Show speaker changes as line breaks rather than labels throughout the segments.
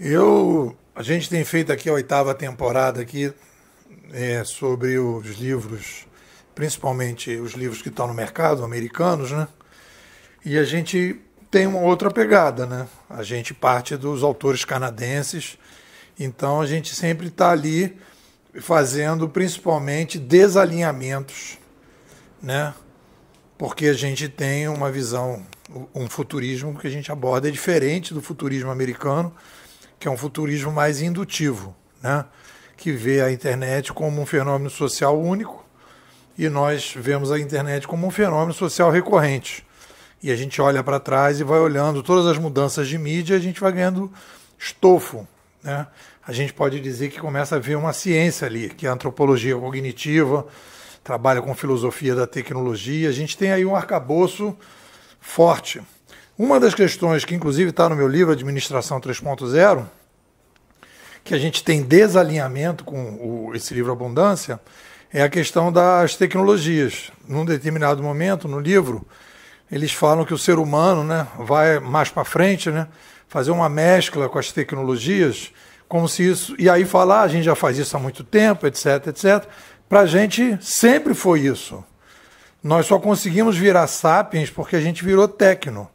Eu, a gente tem feito aqui a oitava temporada aqui é, sobre os livros, principalmente os livros que estão no mercado, americanos, né? E a gente tem uma outra pegada, né? A gente parte dos autores canadenses, então a gente sempre está ali fazendo principalmente desalinhamentos, né? Porque a gente tem uma visão, um futurismo que a gente aborda é diferente do futurismo americano que é um futurismo mais indutivo, né? que vê a internet como um fenômeno social único e nós vemos a internet como um fenômeno social recorrente. E a gente olha para trás e vai olhando todas as mudanças de mídia, a gente vai ganhando estofo. Né? A gente pode dizer que começa a ver uma ciência ali, que é a antropologia cognitiva, trabalha com filosofia da tecnologia. A gente tem aí um arcabouço forte. Uma das questões que, inclusive, está no meu livro Administração 3.0 que a gente tem desalinhamento com o, esse livro Abundância é a questão das tecnologias. Num determinado momento, no livro, eles falam que o ser humano né, vai mais para frente, né, fazer uma mescla com as tecnologias, como se isso. E aí falar, ah, a gente já faz isso há muito tempo, etc, etc. Para a gente sempre foi isso. Nós só conseguimos virar sapiens porque a gente virou tecno.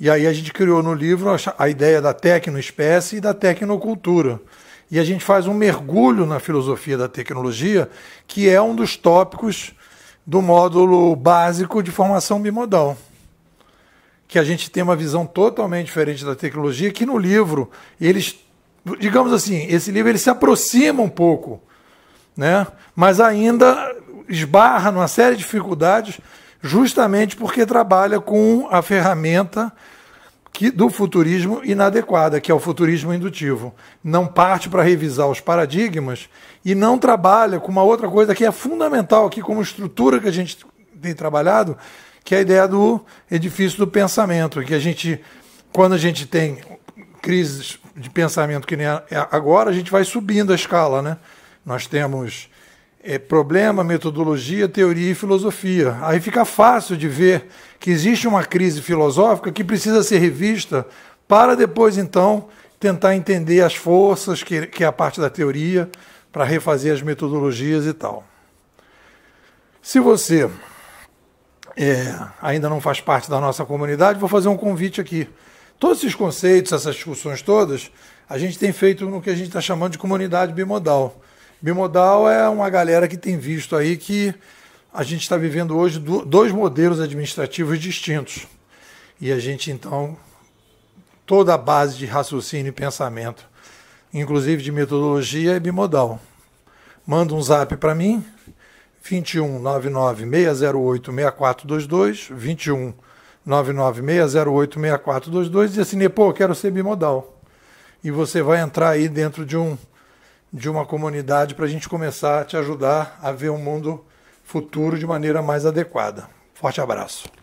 E aí a gente criou no livro a ideia da tecnoespécie e da tecnocultura. E a gente faz um mergulho na filosofia da tecnologia, que é um dos tópicos do módulo básico de formação bimodal. Que a gente tem uma visão totalmente diferente da tecnologia, que no livro eles, digamos assim, esse livro ele se aproxima um pouco, né? mas ainda esbarra numa série de dificuldades justamente porque trabalha com a ferramenta que, do futurismo inadequada, que é o futurismo indutivo. Não parte para revisar os paradigmas e não trabalha com uma outra coisa que é fundamental aqui, como estrutura que a gente tem trabalhado, que é a ideia do edifício do pensamento, que a gente, quando a gente tem crises de pensamento que nem é agora, a gente vai subindo a escala, né? Nós temos é, problema, metodologia, teoria e filosofia. Aí fica fácil de ver que existe uma crise filosófica que precisa ser revista para depois, então, tentar entender as forças, que, que é a parte da teoria, para refazer as metodologias e tal. Se você é, ainda não faz parte da nossa comunidade, vou fazer um convite aqui. Todos esses conceitos, essas discussões todas, a gente tem feito no que a gente está chamando de comunidade bimodal. Bimodal é uma galera que tem visto aí que a gente está vivendo hoje dois modelos administrativos distintos. E a gente, então, toda a base de raciocínio e pensamento, inclusive de metodologia, é bimodal. Manda um zap para mim, 21 99 608 6422, 21 99 608 6422, e assim, pô, quero ser bimodal. E você vai entrar aí dentro de um de uma comunidade para a gente começar a te ajudar a ver o um mundo futuro de maneira mais adequada. Forte abraço.